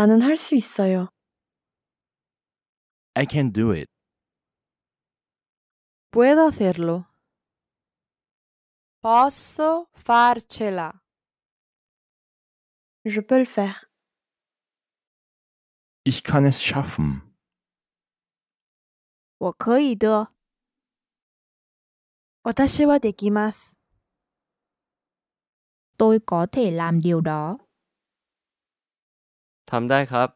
나는 할 있어요. I can do it. Puedo hacerlo. Posso farcela. Je peux le faire. Ich kann es schaffen. 我可以的。私はできます。Tôi có thể làm điều đó. ทำได้ครับ